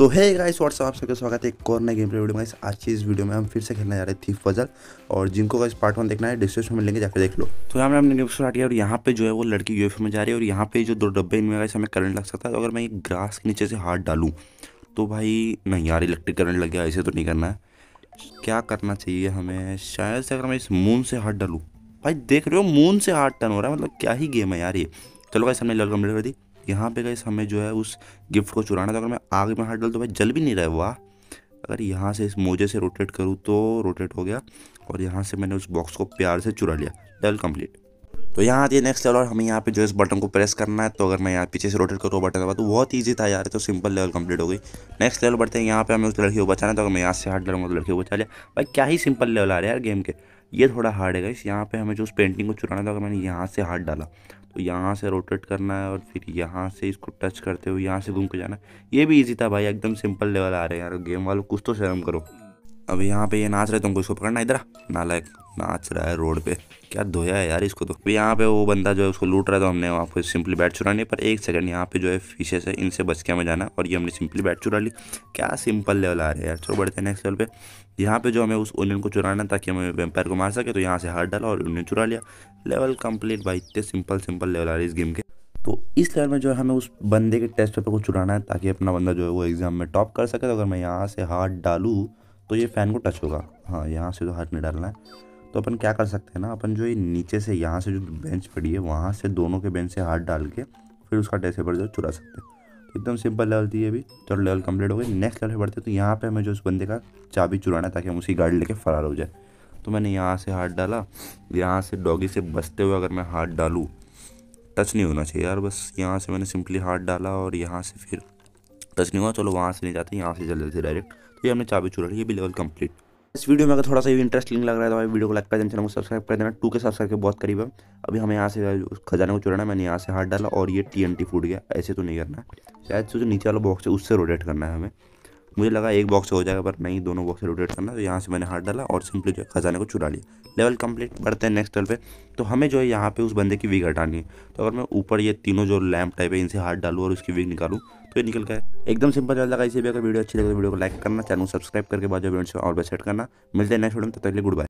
सो है guys what's up आप सबका स्वागत है एक और नए गेम प्ले वीडियो में आज की इस वीडियो में हम फिर से खेलने जा रहे हैं थीफ पजल और जिनको गाइस पार्ट वन देखना है डिस्क्रिप्शन में लेंगे जाकर देख लो तो यहाँ पर हमने गेम स्टार्ट किया और यहाँ पे जो है वो लड़की यू में जा रही है और यहाँ पे जो दो डब्बे इनमें गाइस हमें करंट लग सकता है तो अगर मैं ग्रास के नीचे से हाथ डालूँ तो भाई नहीं यार इलेक्ट्रिक करंट लग गया ऐसे तो नहीं करना है क्या करना चाहिए हमें शायद से अगर मैं इस मून से हाथ डालूँ भाई देख रहे हो मून से हाथ टर्न हो रहा है मतलब क्या ही गेम है यार ये चलो गाइस हमने लड़का कंप्लीट कर दी यहाँ पे गई हमें जो है उस गिफ्ट को चुराना था तो अगर मैं आग में हाथ डाल तो भाई जल भी नहीं रहा वाह अगर यहाँ से इस मोजे से रोटेट करूँ तो रोटेट हो गया और यहाँ से मैंने उस बॉक्स को प्यार से चुरा लिया डल कम्प्लीट तो यहाँ आती है नेक्स्ट लेवल और हमें यहाँ पे जो इस बटन को प्रेस करना है तो अगर मैं यहाँ पीछे से रोटेट करूँ बटन दबा तो बहुत ईजी था यार तो सिंपल लेवल कंप्लीट हो गई नेक्स्ट लेवल बढ़ते हैं यहाँ पे हमें उस लड़की को बचाना है तो अगर मैं यहाँ से हाथ डालूंगा तो लड़की को बचा लिया भाई क्या ही सिंपल लेवल आ रहा है यार गेम के ये थोड़ा हार्ड है गाइस यहाँ पे हमें जो उस पेंटिंग को चुराना था अगर मैंने यहाँ से हाथ डाला तो यहाँ से रोटेट करना है और फिर यहाँ से इसको टच करते हुए यहाँ से घूम के जाना ये भी ईजी था भाई एकदम सिंपल लेवल आ रहे हैं यार गेम वालों कुछ तो शर्म करो अब यहाँ पे ये नाच रहे तुमको इसको पकड़ना इधर नालायक नाच रहा है रोड पे क्या धोया है यार इसको तो यहाँ पे वो बंदा जो है उसको लूट रहा है तो हमने वहाँ पे सिंपली बैट चुरा नहीं पर एक सेकंड यहाँ पे जो है फिशेस है इनसे बच के हमें जाना और ये हमने सिंपली बैट चुरा ली क्या सिंपल लेवल आ रहा है यार चलो बढ़ते हैं नेक्स्ट लेवल पे यहाँ पे जो हमें उस ओनियन को चुराना ताकि हमें वेम्पायर को मार सके तो यहाँ से हार डाला और ओनियन चुरा लिया लेवल कंप्लीट भाई इतने सिंपल सिंपल लेवल आ रही है इस गेम के तो इस लेवल में जो है हमें उस बंदे के टेस्ट पेपर को चुराना है ताकि अपना बंदा जो है वो एग्ज़ाम में टॉप कर सके तो अगर मैं यहाँ से हार डालूँ तो ये फ़ैन को टच होगा हाँ यहाँ से तो हाथ नहीं डालना है तो अपन क्या कर सकते हैं ना अपन जो ये नीचे से यहाँ से जो बेंच पड़ी है वहाँ से दोनों के बेंच से हाथ डाल के फिर उसका पर जो चुरा सकते हैं तो एकदम सिंपल लेवल थी ये भी चलो लेवल कम्प्लीट हो गई नेक्स्ट लेवल बढ़ते तो यहाँ पर हमें जो उस बंदे का चाबी चुराना है ताकि हम उसी गाड़ी लेके फ़रार हो जाए तो मैंने यहाँ से हाथ डाला यहाँ से डॉगी से बचते हुए अगर मैं हाथ डालूँ टच नहीं होना चाहिए यार बस यहाँ से मैंने सिंपली हाथ डाला और यहाँ से फिर टच नहीं हुआ चलो वहाँ से नहीं जाते यहाँ से चले जाते डायरेक्ट तो ये हमने चाबी चुरा ली ये भी लेवल कंप्लीट इस वीडियो में अगर थोड़ा सा इंटरेस्टिंग लग रहा है तो भाई वीडियो को लाइक कर देना चैनल को सब्सक्राइब कर देना टू के सब्सक्राइब के बहुत करीब है अभी हमें यहाँ से खजाने को चुराना मैंने यहाँ से हाथ डाला और ये टी एन टी फूट गया ऐसे तो नहीं करना शायद से जो नीचे वाला बॉक्स है उससे रोटेट करना है हमें मुझे लगा एक बॉक्स हो जाएगा पर नहीं दोनों बॉक्स रोटेट करना तो यहाँ से मैंने हाथ डाला और सिंपली जो है खजाने को चुरा लिया लेवल कंप्लीट बढ़ते हैं नेक्स्ट लेवल पे तो हमें जो है यहाँ पे उस बंदे की विग हटानी है तो अगर मैं ऊपर ये तीनों जो लैम्प टाइप है इनसे हाथ डालू और उसकी विग निकालू तो ये निकल गए एकदम सिंपल चल लगा इसी भी अगर वीडियो अच्छी लगे तो वीडियो को लाइक करना चैनल को सब्सक्राइब करके बाद जो और बेसेट करना मिलते हैं नेक्स्ट वीडियो में तो पहले गुड बाय